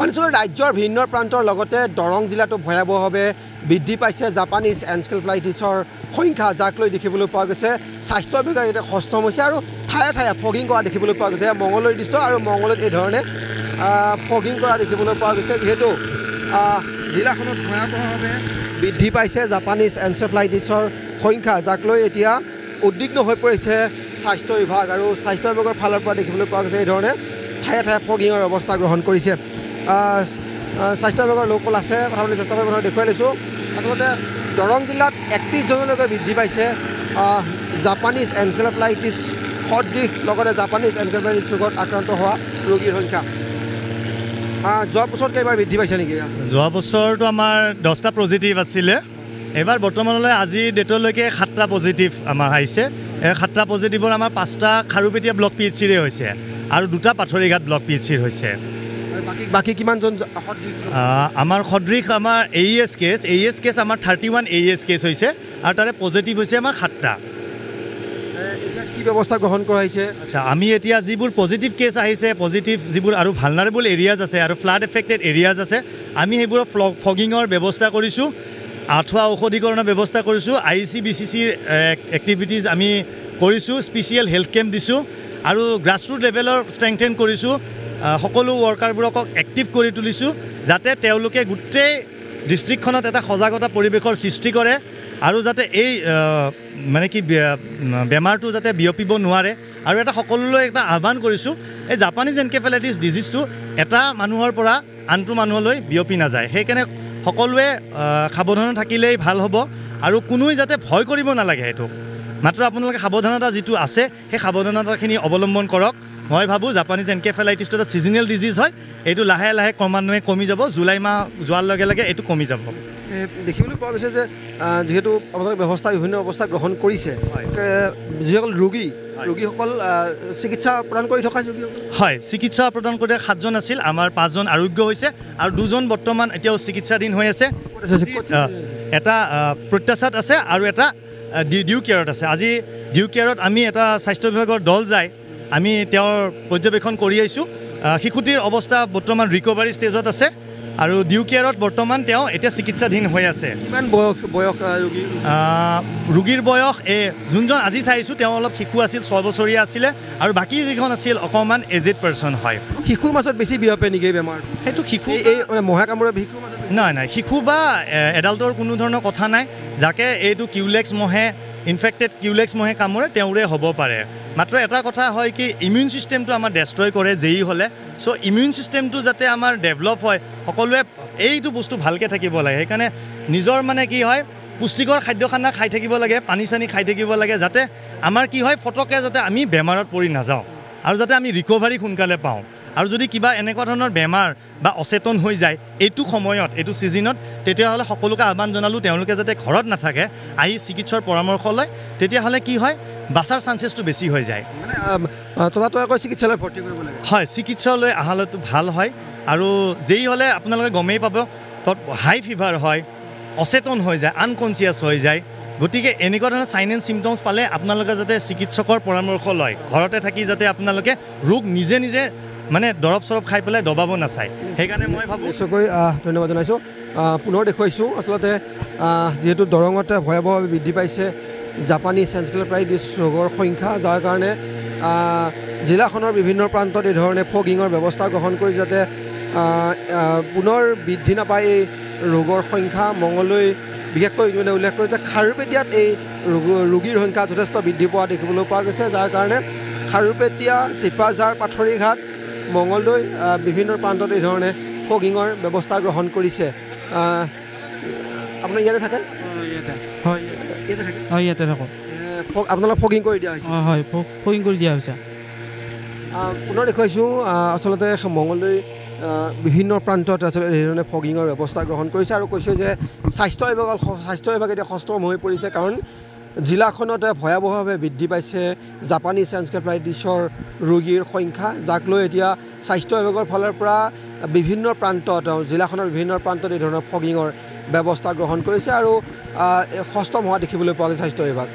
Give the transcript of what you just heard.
অঞ্চল ৰাজ্যৰ ভিন্ন প্ৰান্তৰ লগতে দৰং জিলাতো ভয়াৱহভাৱে বৃদ্ধি পাইছে জাপানিজ এনস্কেলপ্লাইটিছৰ সংখ্যা যাক লৈ দেখিবলৈ পোৱা গৈছে স্বাস্থ্য বিভাগে এতিয়া সষ্টম হৈছে আৰু ঠায়ে ঠায়ে ফগিং কৰা দেখিবলৈ পোৱা গৈছে মংগলৰ দৃশ্য আৰু এই ধৰণে ফগিং কৰা দেখিবলৈ পোৱা গৈছে যিহেতু জিলাখনত ভয়াৱহভাৱে বৃদ্ধি পাইছে জাপানিজ এনচেফ্লাইটিছৰ সংখ্যা যাক লৈ এতিয়া উদ্বিগ্ন হৈ পৰিছে স্বাস্থ্য বিভাগ আৰু স্বাস্থ্য বিভাগৰ ফালৰ পৰা দেখিবলৈ পোৱা গৈছে এইধৰণে ঠায়ে ঠায়ে ফগিঙৰ অৱস্থা গ্ৰহণ কৰিছে স্বাস্থ্য বিভাগৰ লোকসকল আছে কথাপাতি চেষ্টা কৰিব দেখুৱাই লৈছোঁ আচলতে দৰং জিলাত একত্ৰিছজনলৈকে বৃদ্ধি পাইছে জাপানিজ এনচেলেপ্লাইটিছ সদৃশ লগতে জাপানিজ এনচেলেপ্লাইটিছ ৰোগত আক্ৰান্ত হোৱা ৰোগীৰ সংখ্যা যোৱা বছৰতকৈ এইবাৰ বৃদ্ধি পাইছে নেকি যোৱা বছৰতো আমাৰ দহটা পজিটিভ আছিলে এইবাৰ বৰ্তমানলৈ আজি ডেটলৈকে সাতটা পজিটিভ আমাৰ আহিছে এই সাতটা পজিটিভৰ আমাৰ পাঁচটা খাৰুপেটীয়া ব্লক পি এইচ চিৰে হৈছে আৰু দুটা পাথৰীঘাট ব্লক পি এইচ চিৰ হৈছে বাকী কিমানজন আমাৰ সদৃশ আমাৰ A E S case A S case আমাৰ thirty one A S case হৈছে আৰু তাৰে পজিটিভ হৈছে আমাৰ সাতটা কি ব্যৱস্থা গ্ৰহণ কৰা হৈছে আচ্ছা আমি এতিয়া যিবোৰ পজিটিভ কেছ আহিছে পজিটিভ যিবোৰ আৰু ভালনাৰেবল এৰিয়াজ আছে আৰু ফ্লাড এফেক্টেড এৰিয়াজ আছে আমি সেইবোৰৰ ফ্ল ফগিঙৰ ব্যৱস্থা কৰিছোঁ আঁঠুৱা ঔষধীকৰণৰ ব্যৱস্থা কৰিছোঁ আই চি বি চি চিৰ এক্টিভিটিজ আমি কৰিছোঁ স্পেচিয়েল হেল্থ কেম্প দিছোঁ আৰু গ্ৰাছৰুট লেভেলৰ ষ্ট্ৰেংথেন কৰিছোঁ সকলো ৱৰ্কাৰবোৰক এক্টিভ কৰি তুলিছোঁ যাতে তেওঁলোকে গোটেই ডিষ্ট্ৰিক্টখনত এটা সজাগতা পৰিৱেশৰ সৃষ্টি কৰে আৰু যাতে এই মানে কি বেমাৰটো যাতে বিয়পিব নোৱাৰে আৰু এটা সকলোলৈ এটা আহ্বান কৰিছোঁ এই জাপানীজ এনকেফেলাইটিছ ডিজিজটো এটা মানুহৰ পৰা আনটো মানুহলৈ বিয়পি নাযায় সেইকাৰণে সকলোৱে সাৱধানত থাকিলেই ভাল হ'ব আৰু কোনোৱে যাতে ভয় কৰিব নালাগে সেইটো মাত্ৰ আপোনালোকে সাৱধানতা যিটো আছে সেই সাৱধানতাখিনি অৱলম্বন কৰক মই ভাবোঁ জাপানিজ এনকেফেলাইটিছটো এটা ছিজনেল ডিজিজ হয় এইটো লাহে লাহে ক্ৰমান্বয়ে কমি যাব জুলাই মাহ যোৱাৰ লগে লগে এইটো কমি যাব দেখিবলৈ পোৱা গৈছে যে যিহেতু আপোনালোকে ব্যৱস্থা বিভিন্ন ব্যৱস্থা গ্ৰহণ কৰিছে যিসকল ৰোগী ৰোগীসকল চিকিৎসা প্ৰদান কৰি থকা হয় চিকিৎসা প্ৰদান কৰোঁতে সাতজন আছিল আমাৰ পাঁচজন আৰোগ্য হৈছে আৰু দুজন বৰ্তমান এতিয়াও চিকিৎসাধীন হৈ আছে এটা প্ৰত্যাশাত আছে আৰু এটা ডিউ কেয়াৰত আছে আজি ডিউ কেয়াৰত আমি এটা স্বাস্থ্য বিভাগৰ দল যায় আমি তেওঁৰ পৰ্যবেক্ষণ কৰি আহিছোঁ শিশুটিৰ অৱস্থা বৰ্তমান ৰিকভাৰী ষ্টেজত আছে আৰু ডিউ কেয়াৰত বৰ্তমান তেওঁ এতিয়া চিকিৎসাধীন হৈ আছে কিমান বয়স বয়স ৰোগী ৰোগীৰ বয়স এই যোনজন আজি চাইছোঁ তেওঁ অলপ শিশু আছিল ছবছৰীয়া আছিলে আৰু বাকী যিখন আছিল অকণমান এজেড পাৰ্চন হয় শিশুৰ মাজত বেছি বিয়পে নেকি বেমাৰ সেইটো শিশু এই মহা কামোৰা শিশু নাই নাই শিশু বা এডাল্টৰ কোনো ধৰণৰ কথা নাই যাকে এইটো কিউলেক্স মহে ইনফেক্টেড কিউলেক্স মহে কামোৰে তেওঁৰে হ'ব পাৰে মাত্ৰ এটা কথা হয় কি ইমিউন ছিষ্টেমটো আমাৰ ডেষ্ট্ৰয় কৰে যেই হ'লে চ' ইমিউন ছিষ্টেমটো যাতে আমাৰ ডেভেলপ হয় সকলোৱে এইটো বস্তু ভালকৈ থাকিব লাগে সেইকাৰণে নিজৰ মানে কি হয় পুষ্টিকৰ খাদ্য খানা খাই থাকিব লাগে পানী চানী খাই থাকিব লাগে যাতে আমাৰ কি হয় ফটকে যাতে আমি বেমাৰত পৰি নাযাওঁ আৰু যাতে আমি ৰিকভাৰী সোনকালে পাওঁ আৰু যদি কিবা এনেকুৱা ধৰণৰ বেমাৰ বা অচেতন হৈ যায় এইটো সময়ত এইটো ছিজনত তেতিয়াহ'লে সকলোকে আহ্বান জনালোঁ তেওঁলোকে যাতে ঘৰত নাথাকে আহি চিকিৎসাৰ পৰামৰ্শ লয় তেতিয়াহ'লে কি হয় বাচাৰ চান্সেছটো বেছি হৈ যায় চিকিৎসালয় ভৰ্তি কৰিব হয় চিকিৎসালয় অহালৈতো ভাল হয় আৰু যেই হ'লে আপোনালোকে গমেই পাব তাত হাই ফিভাৰ হয় অচেতন হৈ যায় আনকনচিয়াছ হৈ যায় গতিকে এনেকুৱা ধৰণৰ চাইন এণ্ড চিমটমছ পালে আপোনালোকে যাতে চিকিৎসকৰ পৰামৰ্শ লয় ঘৰতে থাকি যাতে আপোনালোকে ৰোগ নিজে নিজে মানে দৰৱ চৰব খাই পেলাই দবাব নাচায় সেইকাৰণে মই ভাবোঁ চকৈ ধন্যবাদ জনাইছোঁ পুনৰ দেখুৱাইছোঁ আচলতে যিহেতু দৰঙতে ভয়াৱহভাৱে বৃদ্ধি পাইছে জাপানী চেঞ্চক্লেপ্ৰাইডিছ ৰোগৰ সংখ্যা যাৰ কাৰণে জিলাখনৰ বিভিন্ন প্ৰান্তত এই ধৰণে ফগিঙৰ ব্যৱস্থা গ্ৰহণ কৰি যাতে পুনৰ বৃদ্ধি নাপায় এই ৰোগৰ সংখ্যা মঙলৈ বিশেষকৈ ইজনে উল্লেখ কৰিছে খাৰুপেটীয়াত এই ৰোগীৰ সংখ্যা যথেষ্ট বৃদ্ধি পোৱা দেখিবলৈ পোৱা গৈছে যাৰ কাৰণে খাৰুপেটীয়া চিপাঝাৰ পাথৰীঘাট মঙলদৈ বিভিন্ন প্ৰান্তত এই ধৰণে ফগিঙৰ ব্যৱস্থা গ্ৰহণ কৰিছে আপোনাৰ ইয়াতে থাকে হয় ইয়াতে থাকোঁ আপোনালোকে ফগিং কৰি দিয়া হৈছে হয় ফগিং কৰি দিয়া হৈছে পুনৰ দেখুৱাইছোঁ আচলতে মঙলদৈ বিভিন্ন প্ৰান্তত আচলতে এইধৰণে ফগিঙৰ ব্যৱস্থা গ্ৰহণ কৰিছে আৰু কৈছে যে স্বাস্থ্য বিভাগত স্বাস্থ্য বিভাগ এতিয়া সষ্টম হৈ পৰিছে কাৰণ জিলাখনতে ভয়াৱহভাৱে বৃদ্ধি পাইছে জাপানীজ এনস্কেপ্লাইটিছৰ ৰোগীৰ সংখ্যা যাক লৈ এতিয়া স্বাস্থ্য বিভাগৰ ফালৰ পৰা বিভিন্ন প্ৰান্তত জিলাখনৰ বিভিন্ন প্ৰান্তত এই ধৰণৰ ফগিঙৰ ব্যৱস্থা গ্ৰহণ কৰিছে আৰু সষ্টম হোৱা দেখিবলৈ পোৱা গৈছে স্বাস্থ্য বিভাগ